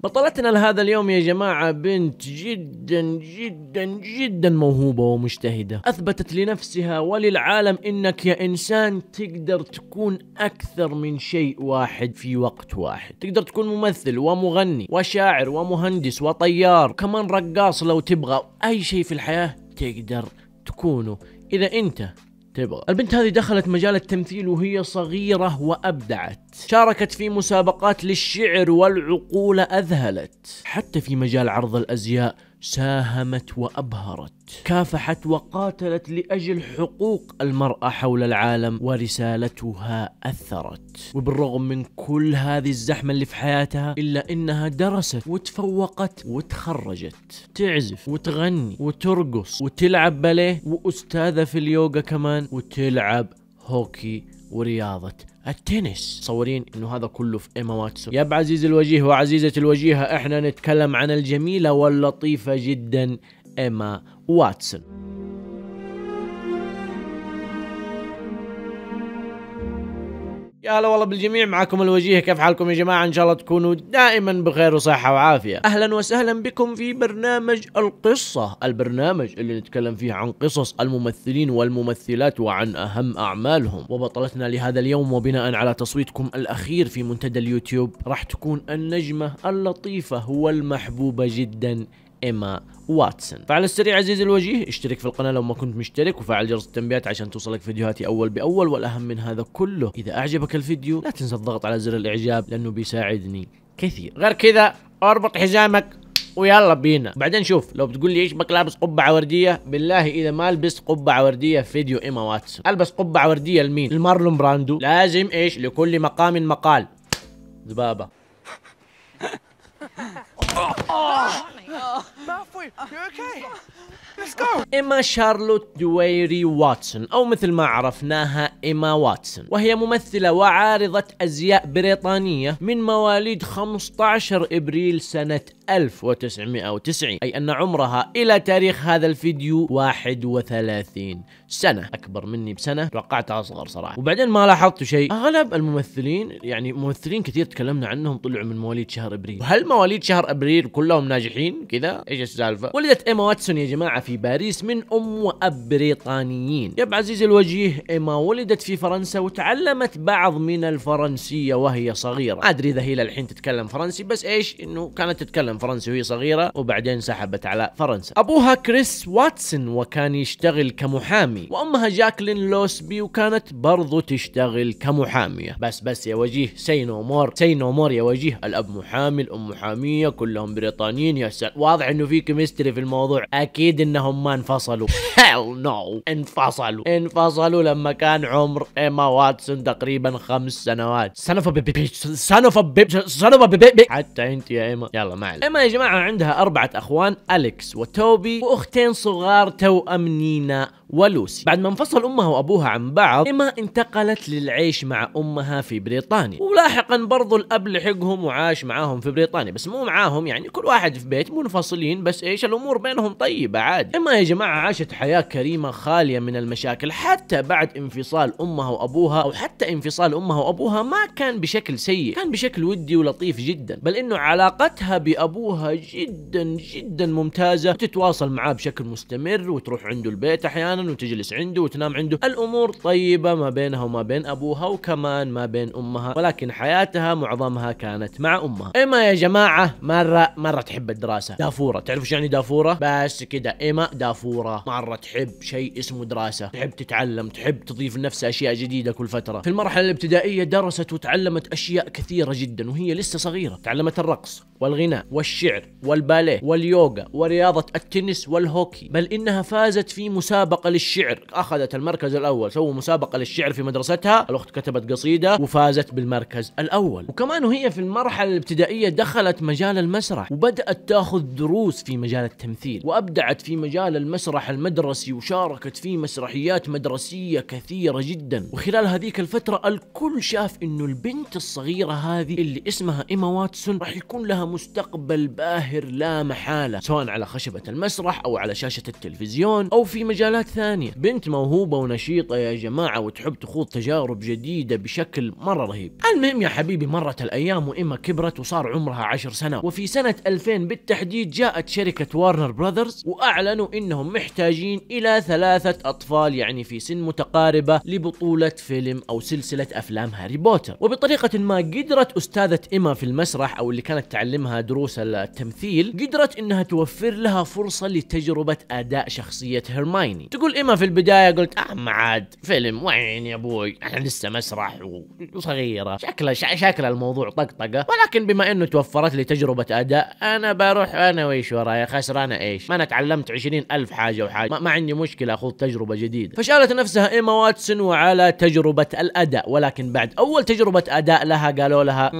بطلتنا لهذا اليوم يا جماعة بنت جدا جدا جدا موهوبة ومجتهدة أثبتت لنفسها وللعالم إنك يا إنسان تقدر تكون أكثر من شيء واحد في وقت واحد تقدر تكون ممثل ومغني وشاعر ومهندس وطيار كمان رقاص لو تبغى أي شيء في الحياة تقدر تكونه إذا أنت تبغى البنت هذه دخلت مجال التمثيل وهي صغيرة وأبدعت شاركت في مسابقات للشعر والعقول أذهلت حتى في مجال عرض الأزياء ساهمت وابهرت كافحت وقاتلت لاجل حقوق المراه حول العالم ورسالتها اثرت وبالرغم من كل هذه الزحمه اللي في حياتها الا انها درست وتفوقت وتخرجت تعزف وتغني وترقص وتلعب باليه واستاذه في اليوغا كمان وتلعب هوكي ورياضه التنس صورين انه هذا كله في ايما واتسون يا عزيز الوجيه وعزيزة الوجيهة احنا نتكلم عن الجميلة واللطيفة جدا ايما واتسون يا هلا والله بالجميع معكم الوجيه كيف حالكم يا جماعة ان شاء الله تكونوا دائما بخير وصحة وعافية اهلا وسهلا بكم في برنامج القصة البرنامج اللي نتكلم فيه عن قصص الممثلين والممثلات وعن اهم اعمالهم وبطلتنا لهذا اليوم وبناء على تصويتكم الاخير في منتدى اليوتيوب راح تكون النجمة اللطيفة والمحبوبة جدا إيما واتسون فعلى السريع عزيزي الوجيه اشترك في القناة لو ما كنت مشترك وفعل جرس التنبيهات عشان توصلك فيديوهاتي أول بأول والأهم من هذا كله إذا أعجبك الفيديو لا تنسى الضغط على زر الإعجاب لأنه بيساعدني كثير غير كذا اربط حزامك ويلا بينا بعدين شوف لو بتقول لي ايش بك لابس قبعه ورديه بالله اذا ما لبست قبعه ورديه فيديو ايما واتسون البس قبعه ورديه لمين المارلون براندو لازم ايش لكل مقام مقال ذبابه Malfoy, you okay? إما شارلوت دويري واتسون أو مثل ما عرفناها إما واتسون وهي ممثلة وعارضة أزياء بريطانية من مواليد 15 إبريل سنة 1990 أي أن عمرها إلى تاريخ هذا الفيديو 31 سنة أكبر مني بسنة توقعتها أصغر صراحة وبعدين ما لاحظت شيء أغلب الممثلين يعني ممثلين كثير تكلمنا عنهم طلعوا من مواليد شهر إبريل وهل مواليد شهر إبريل كلهم ناجحين كذا إيش السالفة ولدت إيما واتسون يا جماعة في في باريس من أم وأب بريطانيين يا عزيزي الوجيه إما ولدت في فرنسا وتعلمت بعض من الفرنسية وهي صغيرة ما أدري إذا هي للحين تتكلم فرنسي بس إيش إنه كانت تتكلم فرنسي وهي صغيرة وبعدين سحبت على فرنسا أبوها كريس واتسون وكان يشتغل كمحامي وأمها جاكلين لوسبي وكانت برضو تشتغل كمحامية بس بس يا وجيه سي نو مور سي نو مور يا وجيه الأب محامي الأم محامية كلهم بريطانيين يا سلام واضح إنه في كيمستري في الموضوع أكيد إنه انهم ما انفصلوا hell no انفصلوا انفصلوا لما كان عمر ايما واتسون تقريبا خمس سنوات بيبي بيبي سنف بيبي بي. حتى انت يا ايما يلا ما ايما يا جماعه عندها اربعه اخوان اليكس وتوبي واختين صغار توأم نينا ولوسي بعد ما انفصل أمها وأبوها عن بعض إما انتقلت للعيش مع أمها في بريطانيا ولاحقا برضو الأب لحقهم وعاش معاهم في بريطانيا بس مو معاهم يعني كل واحد في بيت منفصلين بس إيش الأمور بينهم طيبة عادي إما يا جماعة عاشت حياة كريمة خالية من المشاكل حتى بعد انفصال أمها وأبوها أو حتى انفصال أمها وأبوها ما كان بشكل سيء كان بشكل ودي ولطيف جدا بل إنه علاقتها بأبوها جدا جدا ممتازة تتواصل معاه بشكل مستمر وتروح عنده البيت أحيانا مكانا وتجلس عنده وتنام عنده الامور طيبه ما بينها وما بين ابوها وكمان ما بين امها ولكن حياتها معظمها كانت مع امها ايما يا جماعه مره مره تحب الدراسه دافوره تعرفوا ايش يعني دافوره بس كذا ايما دافوره مره تحب شيء اسمه دراسه تحب تتعلم تحب تضيف لنفسها اشياء جديده كل فتره في المرحله الابتدائيه درست وتعلمت اشياء كثيره جدا وهي لسه صغيره تعلمت الرقص والغناء والشعر والباليه واليوغا ورياضه التنس والهوكي بل انها فازت في مسابقه للشعر اخذت المركز الاول سووا مسابقه للشعر في مدرستها الاخت كتبت قصيده وفازت بالمركز الاول وكمان وهي في المرحله الابتدائيه دخلت مجال المسرح وبدات تاخذ دروس في مجال التمثيل وابدعت في مجال المسرح المدرسي وشاركت في مسرحيات مدرسيه كثيره جدا وخلال هذيك الفتره الكل شاف انه البنت الصغيره هذه اللي اسمها ايما واتسون راح يكون لها مستقبل باهر لا محاله سواء على خشبه المسرح او على شاشه التلفزيون او في مجالات ثانية بنت موهوبة ونشيطة يا جماعة وتحب تخوض تجارب جديدة بشكل مرة رهيب المهم يا حبيبي مرت الأيام وإما كبرت وصار عمرها عشر سنة وفي سنة 2000 بالتحديد جاءت شركة وارنر براذرز وأعلنوا إنهم محتاجين إلى ثلاثة أطفال يعني في سن متقاربة لبطولة فيلم أو سلسلة أفلام هاري بوتر وبطريقة ما قدرت أستاذة إما في المسرح أو اللي كانت تعلمها دروس التمثيل قدرت إنها توفر لها فرصة لتجربة أداء شخصية هيرمايني تقول اقول اما في البدايه قلت اما آه، عاد فيلم وين يا ابوي احنا لسه مسرح وصغيره شكله شكله الموضوع طقطقه ولكن بما انه توفرت لي تجربه اداء انا بروح انا ويش ورايا خسرانه ايش ما انا تعلمت عشرين الف حاجه وحاجه ما, ما عندي مشكله اخوض تجربه جديده فشالت نفسها ايما واتسون وعلى تجربه الاداء ولكن بعد اول تجربه اداء لها قالوا لها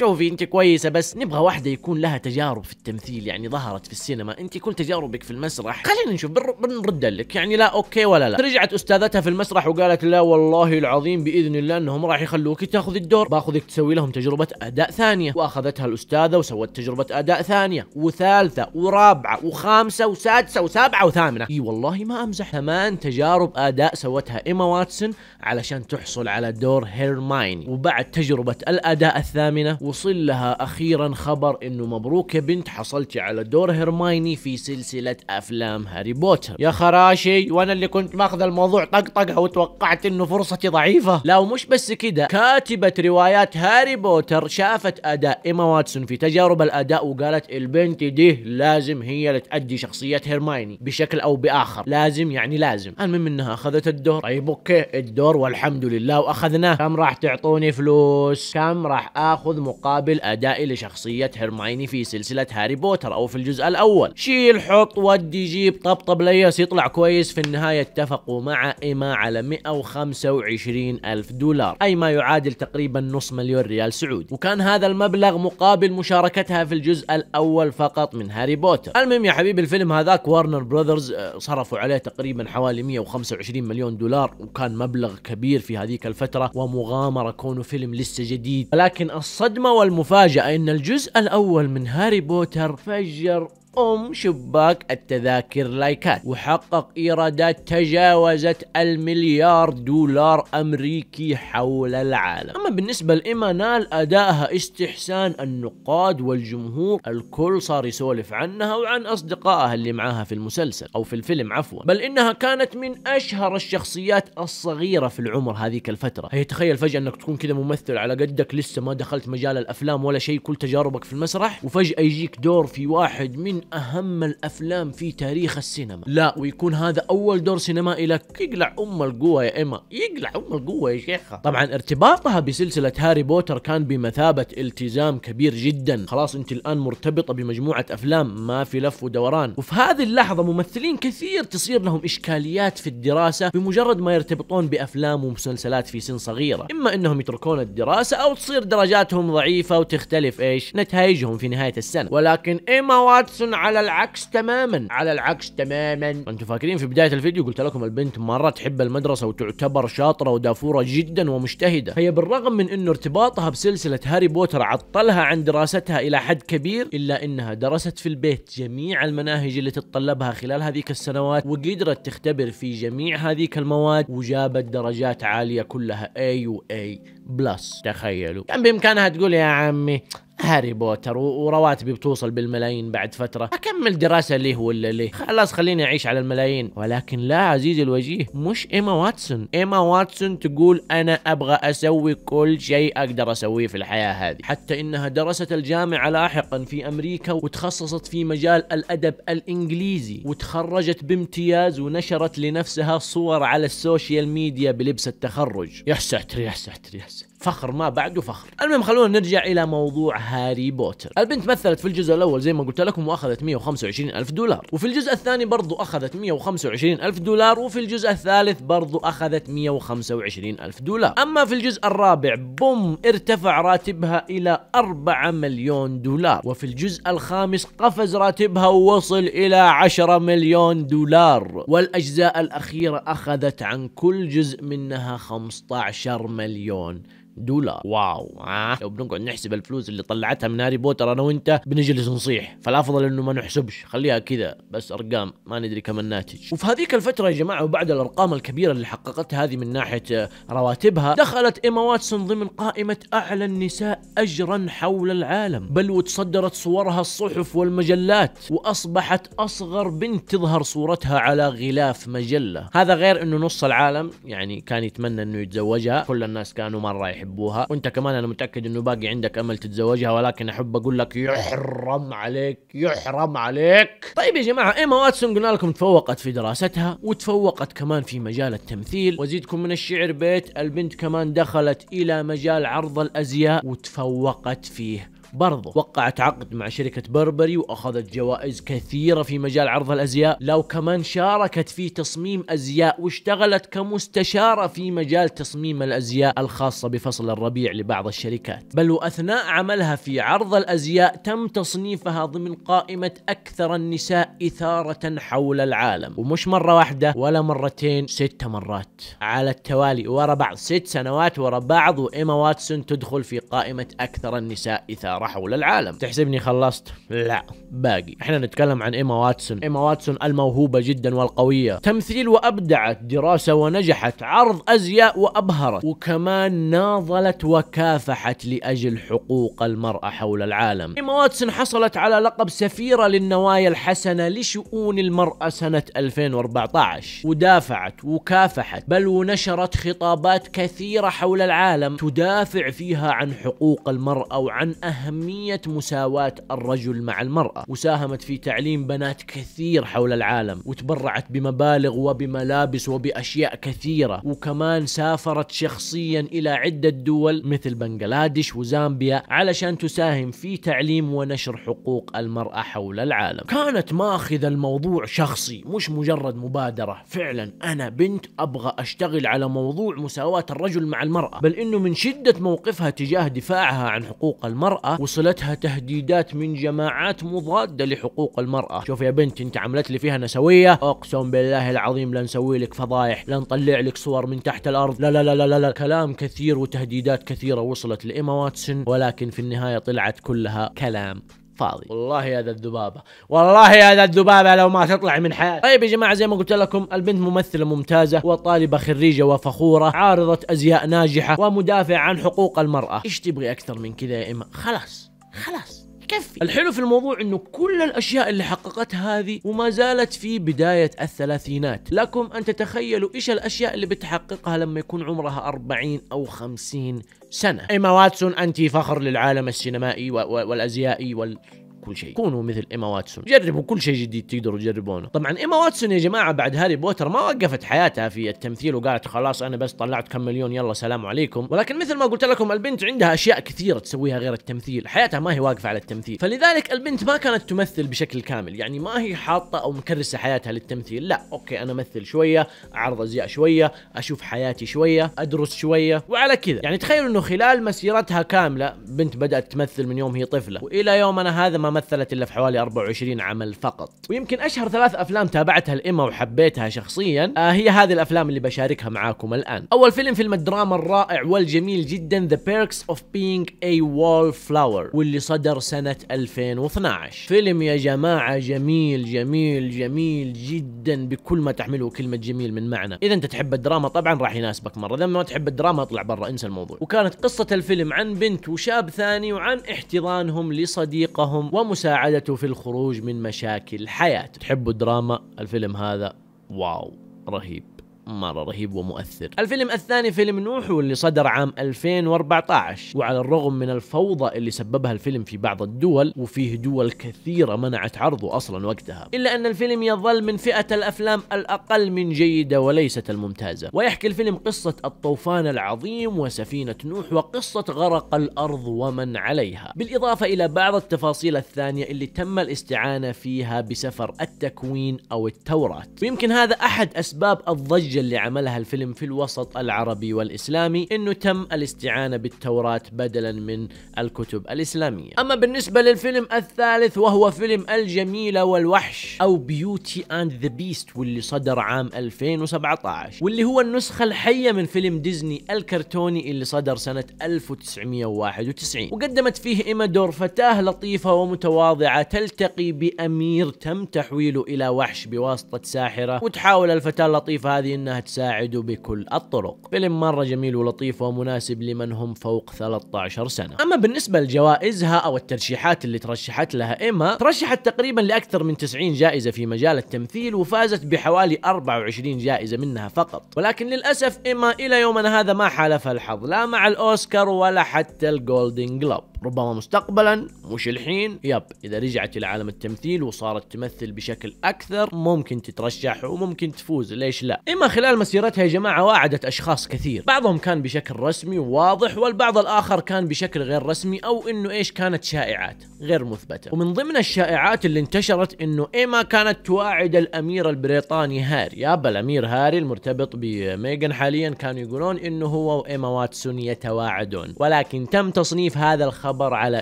شوفي انت كويسه بس نبغى واحده يكون لها تجارب في التمثيل يعني ظهرت في السينما انت كل تجاربك في المسرح خلينا نشوف بنرد لك يعني لا اوكي ولا لا رجعت استاذتها في المسرح وقالت لا والله العظيم باذن الله انهم راح يخلوك تاخذ الدور باخذك تسوي لهم تجربه اداء ثانيه واخذتها الاستاذه وسوت تجربه اداء ثانيه وثالثه ورابعه وخامسه وسادسه وسابعه وثامنه اي والله ما امزح ثمان تجارب اداء سوتها ايما واتسون علشان تحصل على دور هيرمايني وبعد تجربه تجربة الأداء الثامنة وصل لها أخيرا خبر أنه مبروك يا بنت حصلتي على دور هرمايني في سلسلة أفلام هاري بوتر يا خراشي وأنا اللي كنت ماخذ الموضوع طقطقة وتوقعت أنه فرصتي ضعيفة لا ومش بس كده كاتبة روايات هاري بوتر شافت أداء إيما واتسون في تجارب الأداء وقالت البنت دي لازم هي اللي تأدي شخصية هرمايني بشكل أو بآخر لازم يعني لازم المهم أنها أخذت الدور طيب أوكي الدور والحمد لله وأخذناه كم راح تعطوني فلوس فلوس كم راح اخذ مقابل ادائي لشخصية هرمايني في سلسلة هاري بوتر او في الجزء الاول شيل حط ودي جيب طبطب ليس يطلع كويس في النهاية اتفقوا مع ايما على 125 الف دولار اي ما يعادل تقريبا نص مليون ريال سعودي وكان هذا المبلغ مقابل مشاركتها في الجزء الاول فقط من هاري بوتر المهم يا حبيبي الفيلم هذاك وارنر آه، براذرز صرفوا عليه تقريبا حوالي 125 مليون دولار وكان مبلغ كبير في هذيك الفترة ومغامرة كونه فيلم لسه جديد ولكن الصدمة والمفاجأة أن الجزء الأول من هاري بوتر فجر أم شباك التذاكر لايكات وحقق إيرادات تجاوزت المليار دولار أمريكي حول العالم أما بالنسبة لإيمانال أدائها استحسان النقاد والجمهور الكل صار يسولف عنها وعن أصدقائها اللي معاها في المسلسل أو في الفيلم عفوا بل إنها كانت من أشهر الشخصيات الصغيرة في العمر هذيك الفترة هي تخيل فجأة أنك تكون كذا ممثل على قدك لسه ما دخلت مجال الأفلام ولا شيء كل تجاربك في المسرح وفجأة يجيك دور في واحد من من اهم الافلام في تاريخ السينما لا ويكون هذا اول دور سينمائي لك يقلع ام القوه يا اما يقلع ام القوه يا شيخه طبعا ارتباطها بسلسله هاري بوتر كان بمثابه التزام كبير جدا خلاص انت الان مرتبطه بمجموعه افلام ما في لف ودوران وفي هذه اللحظه ممثلين كثير تصير لهم اشكاليات في الدراسه بمجرد ما يرتبطون بافلام ومسلسلات في سن صغيره اما انهم يتركون الدراسه او تصير درجاتهم ضعيفه وتختلف ايش نتائجهم في نهايه السنه ولكن ايما واتسون على العكس تماما على العكس تماما انتم فاكرين في بدايه الفيديو قلت لكم البنت مره تحب المدرسه وتعتبر شاطره ودافوره جدا ومجتهده هي بالرغم من انه ارتباطها بسلسله هاري بوتر عطلها عن دراستها الى حد كبير الا انها درست في البيت جميع المناهج اللي تتطلبها خلال هذيك السنوات وقدرت تختبر في جميع هذيك المواد وجابت درجات عاليه كلها A و A بلس تخيلوا كان بامكانها تقول يا عمي هاري بوتر ورواتبي بتوصل بالملايين بعد فتره اكمل دراسه ليه ولا ليه خلاص خليني اعيش على الملايين ولكن لا عزيزي الوجيه مش ايما واتسون ايما واتسون تقول انا ابغى اسوي كل شيء اقدر اسويه في الحياه هذه حتى انها درست الجامعه لاحقا في امريكا وتخصصت في مجال الادب الانجليزي وتخرجت بامتياز ونشرت لنفسها صور على السوشيال ميديا بلبس التخرج يا ساتر يا ساتر يا ساتر فخر ما بعده فخر المهم خلونا نرجع الى موضوع هاري بوتر البنت مثلت في الجزء الاول زي ما قلت لكم واخذت 125 الف دولار وفي الجزء الثاني برضو اخذت 125 الف دولار وفي الجزء الثالث برضو اخذت 125 الف دولار اما في الجزء الرابع بوم ارتفع راتبها الى 4 مليون دولار وفي الجزء الخامس قفز راتبها ووصل الى 10 مليون دولار والاجزاء الاخيره اخذت عن كل جزء منها 15 مليون دولار واو آه. آه. لو بنقعد نحسب الفلوس اللي طلعتها من هاري بوتر انا وانت بنجلس نصيح فالافضل انه ما نحسبش خليها كذا بس ارقام ما ندري كم الناتج وفي هذيك الفتره يا جماعه وبعد الارقام الكبيره اللي حققتها هذه من ناحيه آه، رواتبها دخلت ايما واتسون ضمن قائمه اعلى النساء اجرا حول العالم بل وتصدرت صورها الصحف والمجلات واصبحت اصغر بنت تظهر صورتها على غلاف مجله هذا غير انه نص العالم يعني كان يتمنى انه يتزوجها كل الناس كانوا مره يحبوها وانت كمان انا متاكد انه باقي عندك امل تتزوجها ولكن احب اقول لك يحرم عليك يحرم عليك طيب يا جماعه ايما واتسون قلنا لكم تفوقت في دراستها وتفوقت كمان في مجال التمثيل وزيدكم من الشعر بيت البنت كمان دخلت الى مجال عرض الازياء وتفوقت فيه برضه وقعت عقد مع شركة بربري وأخذت جوائز كثيرة في مجال عرض الأزياء لو كمان شاركت في تصميم أزياء واشتغلت كمستشارة في مجال تصميم الأزياء الخاصة بفصل الربيع لبعض الشركات بل وأثناء عملها في عرض الأزياء تم تصنيفها ضمن قائمة أكثر النساء إثارة حول العالم ومش مرة واحدة ولا مرتين ست مرات على التوالي ورا بعض ست سنوات ورا بعض وإيما واتسون تدخل في قائمة أكثر النساء إثارة ترى حول العالم تحسبني خلصت لا باقي احنا نتكلم عن ايما واتسون ايما واتسون الموهوبه جدا والقويه تمثيل وابدعت دراسه ونجحت عرض ازياء وابهرت وكمان ناضلت وكافحت لاجل حقوق المراه حول العالم ايما واتسون حصلت على لقب سفيره للنوايا الحسنه لشؤون المراه سنه 2014 ودافعت وكافحت بل ونشرت خطابات كثيره حول العالم تدافع فيها عن حقوق المراه وعن اهم أهمية مساواة الرجل مع المرأة وساهمت في تعليم بنات كثير حول العالم وتبرعت بمبالغ وبملابس وبأشياء كثيرة وكمان سافرت شخصيا إلى عدة دول مثل بنغلاديش وزامبيا علشان تساهم في تعليم ونشر حقوق المرأة حول العالم كانت ماخذ الموضوع شخصي مش مجرد مبادرة فعلا أنا بنت أبغى أشتغل على موضوع مساواة الرجل مع المرأة بل إنه من شدة موقفها تجاه دفاعها عن حقوق المرأة وصلتها تهديدات من جماعات مضادة لحقوق المرأة شوف يا بنت انت عملت لي فيها نسوية اقسم بالله العظيم لن نسوي لك فضايح لن نطلع لك صور من تحت الارض لا لا لا لا لا, لا. كلام كثير وتهديدات كثيرة وصلت لإيما واتسون ولكن في النهاية طلعت كلها كلام فاضي والله يا ذا الذبابه والله يا ذا الذبابه لو ما تطلع من حياتي طيب يا جماعه زي ما قلت لكم البنت ممثله ممتازه وطالبه خريجه وفخوره عارضه ازياء ناجحه ومدافعه عن حقوق المراه ايش تبغي اكثر من كذا يا اما خلاص خلاص تكفي الحلو في الموضوع انه كل الاشياء اللي حققتها هذه وما زالت في بداية الثلاثينات لكم ان تتخيلوا ايش الاشياء اللي بتحققها لما يكون عمرها 40 او 50 سنة إيما واتسون أنت فخر للعالم السينمائي والأزيائي وال كل شيء كونوا مثل ايما واتسون جربوا كل شيء جديد تقدروا تجربونه طبعا ايما واتسون يا جماعه بعد هاري بوتر ما وقفت حياتها في التمثيل وقالت خلاص انا بس طلعت كم مليون يلا سلام عليكم ولكن مثل ما قلت لكم البنت عندها اشياء كثيره تسويها غير التمثيل حياتها ما هي واقفه على التمثيل فلذلك البنت ما كانت تمثل بشكل كامل يعني ما هي حاطه او مكرسه حياتها للتمثيل لا اوكي انا امثل شويه اعرض ازياء شويه اشوف حياتي شويه ادرس شويه وعلى كذا يعني تخيلوا انه خلال مسيرتها كامله بنت بدات تمثل من يوم هي طفله والى يومنا هذا ما مثلت إلا في حوالي 24 عمل فقط ويمكن أشهر ثلاث أفلام تابعتها الإما وحبيتها شخصيا آه هي هذه الأفلام اللي بشاركها معاكم الآن أول فيلم فيلم الدراما الرائع والجميل جدا The Perks of Being a Wallflower واللي صدر سنة 2012 فيلم يا جماعة جميل جميل جميل جدا بكل ما تحمله كلمة جميل من معنى إذا أنت تحب الدراما طبعا راح يناسبك مرة إذا ما تحب الدراما اطلع برا انسى الموضوع وكانت قصة الفيلم عن بنت وشاب ثاني وعن احتضانهم لصديقهم ومساعدته في الخروج من مشاكل حياته تحبوا الدراما الفيلم هذا واو رهيب مرة رهيب ومؤثر الفيلم الثاني فيلم نوح واللي صدر عام 2014 وعلى الرغم من الفوضى اللي سببها الفيلم في بعض الدول وفيه دول كثيرة منعت عرضه أصلا وقتها إلا أن الفيلم يظل من فئة الأفلام الأقل من جيدة وليست الممتازة ويحكي الفيلم قصة الطوفان العظيم وسفينة نوح وقصة غرق الأرض ومن عليها بالإضافة إلى بعض التفاصيل الثانية اللي تم الاستعانة فيها بسفر التكوين أو التوراة ويمكن هذا أحد أسباب الضجة النتيجة اللي عملها الفيلم في الوسط العربي والإسلامي أنه تم الاستعانة بالتوراة بدلا من الكتب الإسلامية أما بالنسبة للفيلم الثالث وهو فيلم الجميلة والوحش أو بيوتي أند ذا بيست واللي صدر عام 2017 واللي هو النسخة الحية من فيلم ديزني الكرتوني اللي صدر سنة 1991 وقدمت فيه إيما دور فتاة لطيفة ومتواضعة تلتقي بأمير تم تحويله إلى وحش بواسطة ساحرة وتحاول الفتاة اللطيفة هذه انها تساعده بكل الطرق فيلم مرة جميل ولطيف ومناسب لمن هم فوق 13 سنة اما بالنسبة لجوائزها او الترشيحات اللي ترشحت لها ايما ترشحت تقريبا لاكثر من 90 جائزة في مجال التمثيل وفازت بحوالي 24 جائزة منها فقط ولكن للأسف ايما الى يومنا هذا ما حالفها الحظ لا مع الاوسكار ولا حتى الجولدن جلوب ربما مستقبلا مش الحين يب إذا رجعت إلى عالم التمثيل وصارت تمثل بشكل أكثر ممكن تترشح وممكن تفوز ليش لا إما خلال مسيرتها يا جماعة واعدت أشخاص كثير بعضهم كان بشكل رسمي وواضح والبعض الآخر كان بشكل غير رسمي أو إنه إيش كانت شائعات غير مثبتة ومن ضمن الشائعات اللي انتشرت إنه إيما كانت تواعد الأمير البريطاني هاري يابا الأمير هاري المرتبط بميغان حاليا كانوا يقولون إنه هو وإيما واتسون يتواعدون ولكن تم تصنيف هذا الخبر خبر على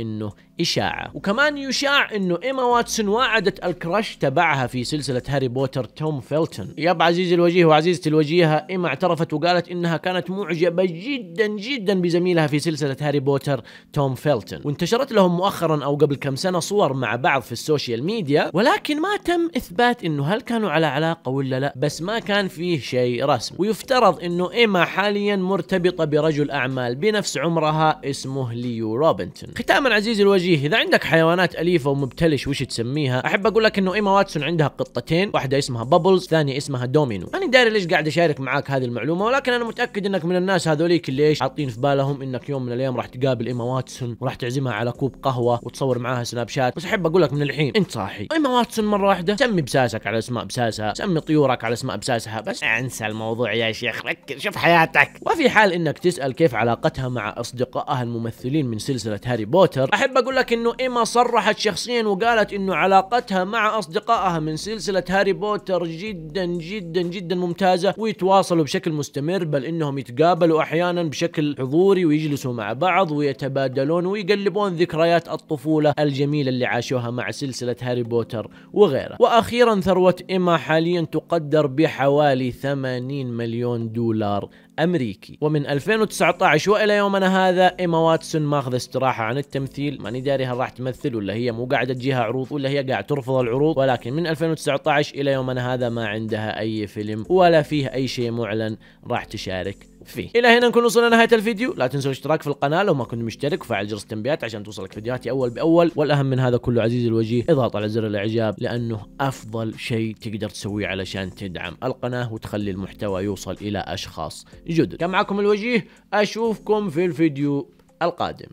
انه إشاعة وكمان يشاع أنه إيما واتسون واعدت الكراش تبعها في سلسلة هاري بوتر توم فيلتون يب عزيزي الوجيه وعزيزتي الوجيهة إيما اعترفت وقالت إنها كانت معجبة جدا جدا بزميلها في سلسلة هاري بوتر توم فيلتون وانتشرت لهم مؤخرا أو قبل كم سنة صور مع بعض في السوشيال ميديا ولكن ما تم إثبات إنه هل كانوا على علاقة ولا لا بس ما كان فيه شيء رسمي ويفترض إنه إيما حاليا مرتبطة برجل أعمال بنفس عمرها اسمه ليو روبنتون ختاما عزيزي الوجيه توجيه اذا عندك حيوانات اليفه ومبتلش وش تسميها احب اقول لك انه ايما واتسون عندها قطتين واحده اسمها بابلز ثانيه اسمها دومينو انا داري ليش قاعد اشارك معاك هذه المعلومه ولكن انا متاكد انك من الناس هذوليك اللي ايش حاطين في بالهم انك يوم من الايام راح تقابل ايما واتسون وراح تعزمها على كوب قهوه وتصور معاها سناب شات بس احب اقول لك من الحين انت صاحي ايما واتسون مره واحده سمي بساسك على اسماء بساسها سمي طيورك على اسماء بساسها بس انسى الموضوع يا شيخ ركز شوف حياتك وفي حال انك تسال كيف علاقتها مع اصدقائها الممثلين من سلسله هاري بوتر احب اقول لك انه ايما صرحت شخصيا وقالت انه علاقتها مع اصدقائها من سلسله هاري بوتر جدا جدا جدا ممتازه ويتواصلوا بشكل مستمر بل انهم يتقابلوا احيانا بشكل حضوري ويجلسوا مع بعض ويتبادلون ويقلبون ذكريات الطفوله الجميله اللي عاشوها مع سلسله هاري بوتر وغيره واخيرا ثروه ايما حاليا تقدر بحوالي 80 مليون دولار الامريكي ومن 2019 وإلى يومنا هذا إيما واتسون ماخذ استراحة عن التمثيل ما داري هل راح تمثل ولا هي مو قاعدة تجيها عروض ولا هي قاعده ترفض العروض ولكن من 2019 إلى يومنا هذا ما عندها أي فيلم ولا فيه أي شيء معلن راح تشارك فيه الى هنا نكون وصلنا لنهايه الفيديو لا تنسوا الاشتراك في القناه لو ما كنت مشترك وفعل جرس التنبيهات عشان توصلك فيديوهاتي اول باول والاهم من هذا كله عزيزي الوجيه اضغط على زر الاعجاب لانه افضل شيء تقدر تسويه علشان تدعم القناه وتخلي المحتوى يوصل الى اشخاص جدد كان معكم الوجيه اشوفكم في الفيديو القادم